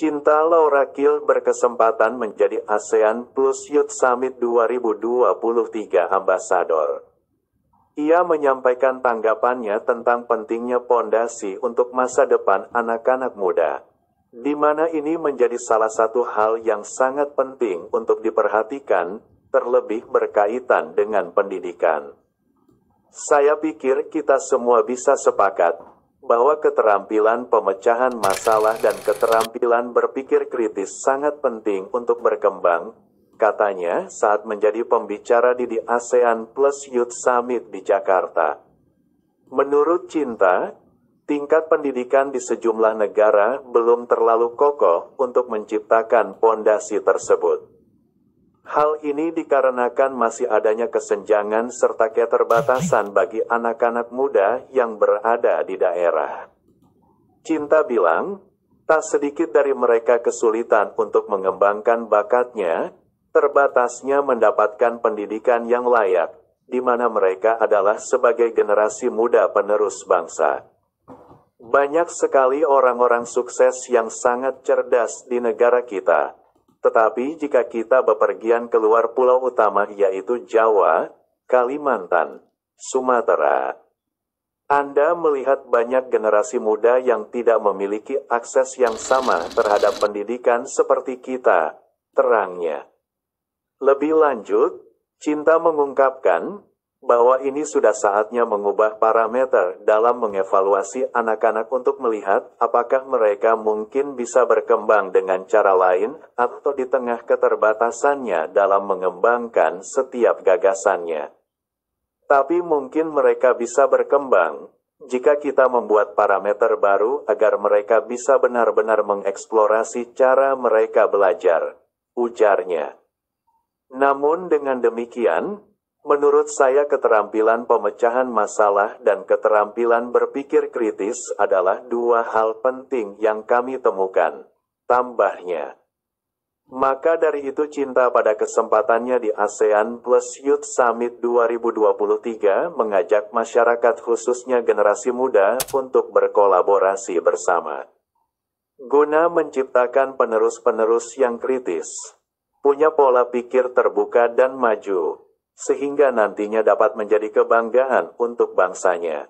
Cinta Laura Kiel berkesempatan menjadi ASEAN Plus Youth Summit 2023 Ambassador. Ia menyampaikan tanggapannya tentang pentingnya pondasi untuk masa depan anak-anak muda, di mana ini menjadi salah satu hal yang sangat penting untuk diperhatikan, terlebih berkaitan dengan pendidikan. Saya pikir kita semua bisa sepakat bahwa keterampilan pemecahan masalah dan keterampilan berpikir kritis sangat penting untuk berkembang, katanya saat menjadi pembicara di, di ASEAN Plus Youth Summit di Jakarta. Menurut Cinta, tingkat pendidikan di sejumlah negara belum terlalu kokoh untuk menciptakan pondasi tersebut. Hal ini dikarenakan masih adanya kesenjangan serta keterbatasan bagi anak-anak muda yang berada di daerah. Cinta bilang, tak sedikit dari mereka kesulitan untuk mengembangkan bakatnya, terbatasnya mendapatkan pendidikan yang layak, di mana mereka adalah sebagai generasi muda penerus bangsa. Banyak sekali orang-orang sukses yang sangat cerdas di negara kita tetapi jika kita bepergian keluar pulau utama yaitu Jawa, Kalimantan, Sumatera, Anda melihat banyak generasi muda yang tidak memiliki akses yang sama terhadap pendidikan seperti kita, terangnya. Lebih lanjut, Cinta mengungkapkan, bahwa ini sudah saatnya mengubah parameter dalam mengevaluasi anak-anak untuk melihat apakah mereka mungkin bisa berkembang dengan cara lain atau di tengah keterbatasannya dalam mengembangkan setiap gagasannya. Tapi mungkin mereka bisa berkembang jika kita membuat parameter baru agar mereka bisa benar-benar mengeksplorasi cara mereka belajar, ujarnya. Namun dengan demikian, Menurut saya keterampilan pemecahan masalah dan keterampilan berpikir kritis adalah dua hal penting yang kami temukan. Tambahnya. Maka dari itu cinta pada kesempatannya di ASEAN Plus Youth Summit 2023 mengajak masyarakat khususnya generasi muda untuk berkolaborasi bersama. Guna menciptakan penerus-penerus yang kritis, punya pola pikir terbuka dan maju, sehingga nantinya dapat menjadi kebanggaan untuk bangsanya.